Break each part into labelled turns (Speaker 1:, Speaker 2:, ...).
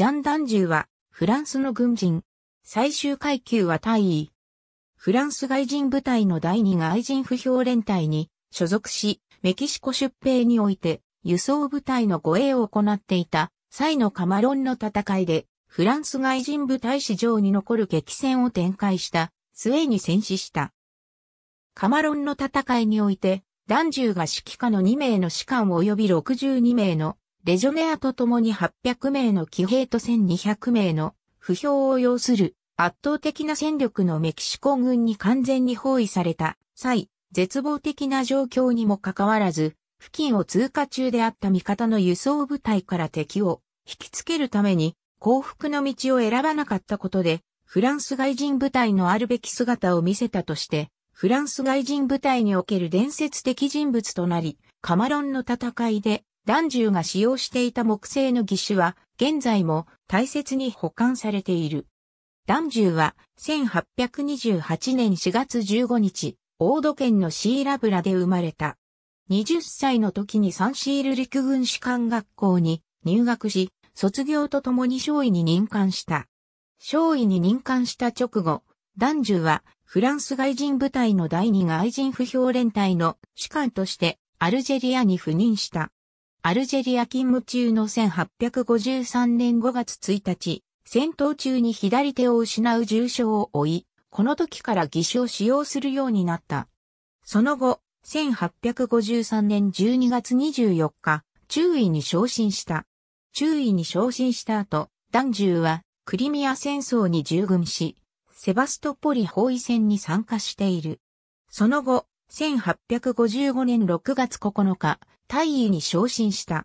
Speaker 1: ジャンダンジュは、フランスの軍人。最終階級は大尉。フランス外人部隊の第二外人不評連隊に所属し、メキシコ出兵において輸送部隊の護衛を行っていた際のカマロンの戦いで、フランス外人部隊史上に残る激戦を展開した末に戦死した。カマロンの戦いにおいて、ダンジューが指揮下の2名の士官及び62名のレジョネアと共に800名の騎兵と1200名の不評を要する圧倒的な戦力のメキシコ軍に完全に包囲された際、絶望的な状況にもかかわらず、付近を通過中であった味方の輸送部隊から敵を引きつけるために降伏の道を選ばなかったことで、フランス外人部隊のあるべき姿を見せたとして、フランス外人部隊における伝説的人物となり、カマロンの戦いで男獣が使用していた木製の義手は、現在も大切に保管されている。男獣は、1828年4月15日、大ド県のシーラブラで生まれた。20歳の時にサンシール陸軍士官学校に入学し、卒業とともに少尉に任官した。少尉に任官した直後、男獣はフランス外人部隊の第二外人不評連隊の士官としてアルジェリアに赴任した。アルジェリア勤務中の1853年5月1日、戦闘中に左手を失う重傷を負い、この時から義手を使用するようになった。その後、1853年12月24日、中尉に昇進した。中尉に昇進した後、男獣はクリミア戦争に従軍し、セバストポリ包囲戦に参加している。その後、1855年6月9日、大尉に昇進した。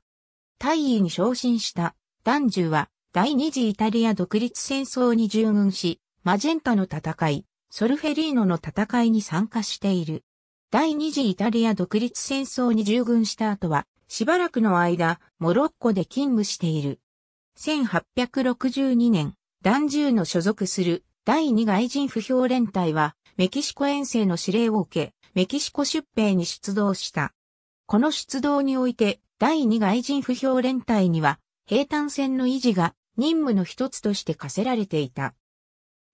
Speaker 1: 大尉に昇進した、男獣は、第二次イタリア独立戦争に従軍し、マジェンタの戦い、ソルフェリーノの戦いに参加している。第二次イタリア独立戦争に従軍した後は、しばらくの間、モロッコで勤務している。1862年、男獣の所属する第二外人不評連隊は、メキシコ遠征の指令を受け、メキシコ出兵に出動した。この出動において、第2外人不評連隊には、平坦戦の維持が任務の一つとして課せられていた。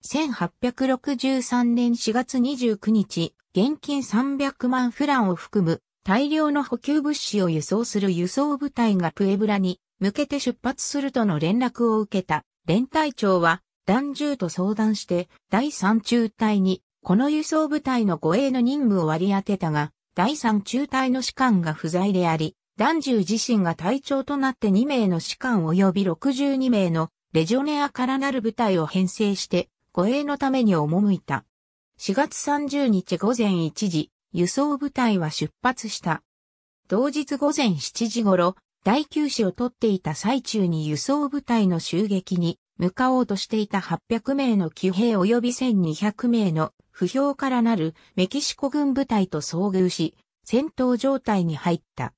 Speaker 1: 1863年4月29日、現金300万フランを含む大量の補給物資を輸送する輸送部隊がプエブラに向けて出発するとの連絡を受けた連隊長は、弾銃と相談して第3中隊にこの輸送部隊の護衛の任務を割り当てたが、第3中隊の士官が不在であり、男獣自身が隊長となって2名の士官及び62名のレジオネアからなる部隊を編成して、護衛のために赴いた。4月30日午前1時、輸送部隊は出発した。同日午前7時頃、第9市を取っていた最中に輸送部隊の襲撃に向かおうとしていた800名の騎兵及び1200名の不評からなるメキシコ軍部隊と遭遇し、戦闘状態に入った。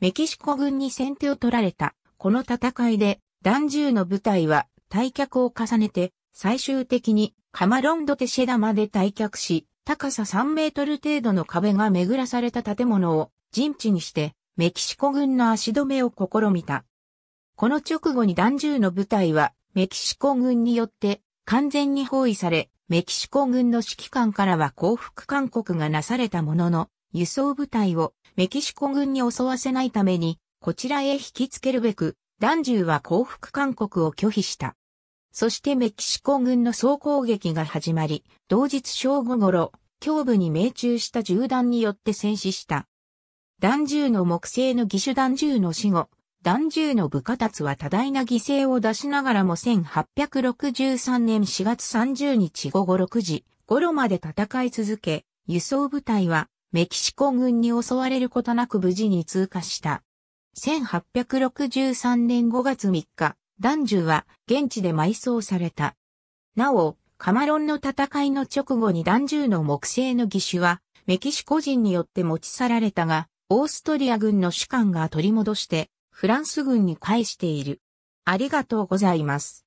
Speaker 1: メキシコ軍に先手を取られた。この戦いで、弾銃の部隊は退却を重ねて、最終的にカマロンドテシェダまで退却し、高さ3メートル程度の壁が巡らされた建物を陣地にして、メキシコ軍の足止めを試みた。この直後に弾銃の部隊は、メキシコ軍によって完全に包囲され、メキシコ軍の指揮官からは降伏勧告がなされたものの、輸送部隊をメキシコ軍に襲わせないために、こちらへ引きつけるべく、男銃は降伏勧告を拒否した。そしてメキシコ軍の総攻撃が始まり、同日正午頃、胸部に命中した銃弾によって戦死した。弾銃の木製の義手弾銃の死後、男獣の部下たは多大な犠牲を出しながらも1863年4月30日午後6時頃まで戦い続け、輸送部隊はメキシコ軍に襲われることなく無事に通過した。1863年5月3日、男獣は現地で埋葬された。なお、カマロンの戦いの直後に男獣の木製の義手はメキシコ人によって持ち去られたが、オーストリア軍の主官が取り戻してフランス軍に返している。ありがとうございます。